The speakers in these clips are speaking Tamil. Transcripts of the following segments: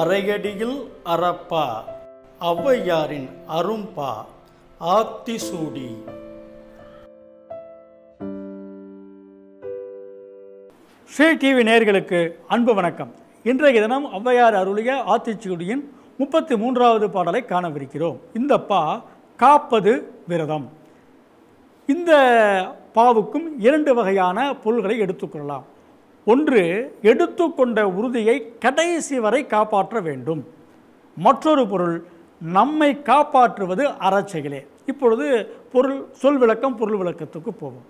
அரையடியில் அறப்பா ஔவையாரின் அரும்பா ஆத்தி சூடி ஸ்ரீ டிவி நேர்களுக்கு அன்பு வணக்கம் இன்றைய தினம் ஔவையார் அருளிய ஆத்திச்சூடியின் முப்பத்தி மூன்றாவது பாடலை காணவிருக்கிறோம் இந்த பா காப்பது விரதம் இந்த பாவுக்கும் இரண்டு வகையான பொருள்களை எடுத்துக்கொள்ளலாம் ஒன்று எடுத்துக்கொண்ட உறுதியை கடைசி வரை காப்பாற்ற வேண்டும் மற்றொரு பொருள் நம்மை காப்பாற்றுவது அறச்செயலே இப்பொழுது பொருள் சொல் விளக்கம் பொருள் விளக்கத்துக்கு போவோம்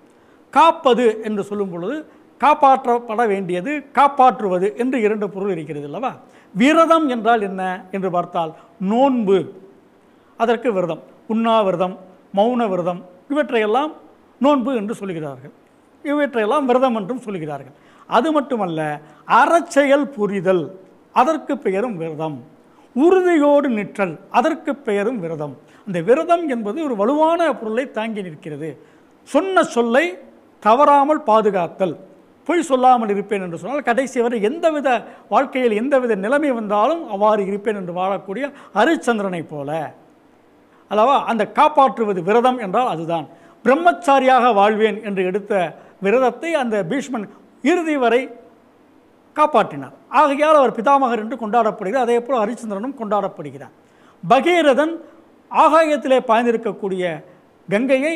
காப்பது என்று சொல்லும் பொழுது காப்பாற்றப்பட வேண்டியது காப்பாற்றுவது என்று இரண்டு பொருள் இருக்கிறது அல்லவா விரதம் என்றால் என்ன என்று பார்த்தால் நோன்பு அதற்கு விரதம் உண்ணாவிரதம் மௌன விரதம் இவற்றையெல்லாம் நோன்பு என்று சொல்கிறார்கள் இவற்றையெல்லாம் விரதம் என்றும் சொல்கிறார்கள் அது மட்டுமல்ல அறச்செயல் புரிதல் அதற்கு பெயரும் விரதம் உறுதியோடு நிற்றல் அதற்கு பெயரும் விரதம் அந்த விரதம் என்பது ஒரு வலுவான பொருளை தாங்கி நிற்கிறது சொன்ன சொல்லை தவறாமல் பாதுகாத்தல் பொய் சொல்லாமல் இருப்பேன் என்று சொன்னால் கடைசி வரை எந்தவித வாழ்க்கையில் எந்தவித நிலைமை வந்தாலும் அவ்வாறு இருப்பேன் என்று வாழக்கூடிய அரிச்சந்திரனை போல அல்லவா அந்த காப்பாற்றுவது விரதம் என்றால் அதுதான் பிரம்மச்சாரியாக வாழ்வேன் என்று எடுத்த விரதத்தை அந்த பீஷ்மன் இறுதி வரை காப்பாற்றினார் ஆகையால் அவர் பிதாமகர் என்று கொண்டாடப்படுகிறார் அதே போல் ஹரிச்சந்திரனும் கொண்டாடப்படுகிறார் பகீரதன் ஆகாயத்திலே பாய்ந்திருக்கக்கூடிய கங்கையை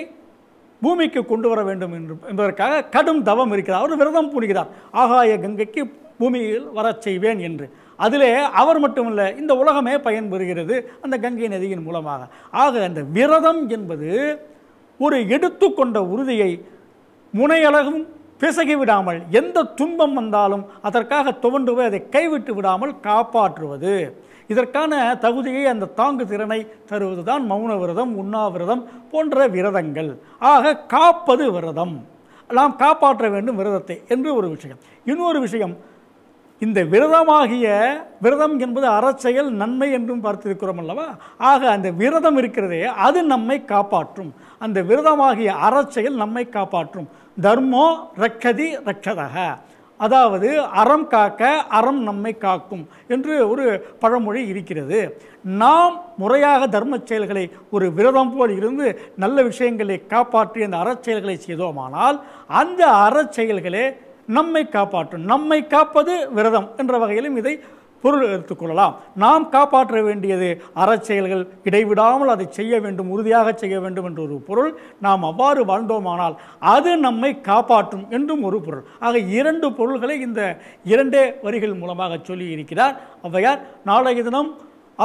பூமிக்கு கொண்டு வர வேண்டும் என்று என்பதற்காக கடும் தவம் இருக்கிறார் அவர் விரதம் பூணுகிறார் ஆகாய கங்கைக்கு பூமியில் வரச் செய்வேன் என்று அதிலே அவர் மட்டுமல்ல இந்த உலகமே பயன்பெறுகிறது அந்த கங்கை நதியின் மூலமாக ஆக அந்த விரதம் என்பது ஒரு எடுத்துக்கொண்ட உறுதியை முனையளவும் பிசகி விடாமல் எந்த துன்பம் வந்தாலும் அதற்காக துவண்டு போய் அதை கைவிட்டு விடாமல் காப்பாற்றுவது இதற்கான தகுதியை அந்த தாங்கு திறனை தருவது தான் மௌன விரதம் உண்ணாவிரதம் போன்ற விரதங்கள் ஆக காப்பது விரதம் நாம் காப்பாற்ற வேண்டும் விரதத்தை என்று ஒரு விஷயம் இன்னொரு விஷயம் இந்த விரதமாகிய விரதம் என்பது அறச்செயல் நன்மை என்றும் பார்த்திருக்கிறோம் அல்லவா ஆக அந்த விரதம் இருக்கிறதே அது நம்மை காப்பாற்றும் அந்த விரதமாகிய அறச்செயல் நம்மை காப்பாற்றும் தர்மோ ரக்கதி ரக்ஷதக அதாவது அறம் காக்க அறம் நம்மை காக்கும் என்று ஒரு பழமொழி இருக்கிறது நாம் முறையாக தர்ம செயல்களை ஒரு விரதம் போல் இருந்து நல்ல விஷயங்களை காப்பாற்றி அந்த அறச்செயல்களை செய்தோமானால் அந்த அறச்செயல்களே நம்மை காப்பாற்றும் நம்மை காப்பது விரதம் என்ற வகையிலும் இதை பொருள் எடுத்துக்கொள்ளலாம் நாம் காப்பாற்ற வேண்டியது அறச்செயல்கள் இடைவிடாமல் அதை செய்ய வேண்டும் உறுதியாக செய்ய வேண்டும் என்ற ஒரு பொருள் நாம் அவ்வாறு வாழ்ந்தோமானால் அது நம்மை காப்பாற்றும் என்றும் ஒரு பொருள் ஆக இரண்டு பொருள்களை இந்த இரண்டே வரிகள் மூலமாக சொல்லி இருக்கிறார் அவ்வையார் நாளைய தினம்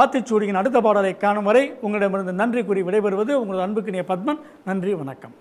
ஆத்திச்சூடியின் அடுத்த பாடலை காணும் வரை உங்களிடமிருந்து நன்றி கூறி விடைபெறுவது உங்களது அன்புக்கினிய பத்மன் நன்றி வணக்கம்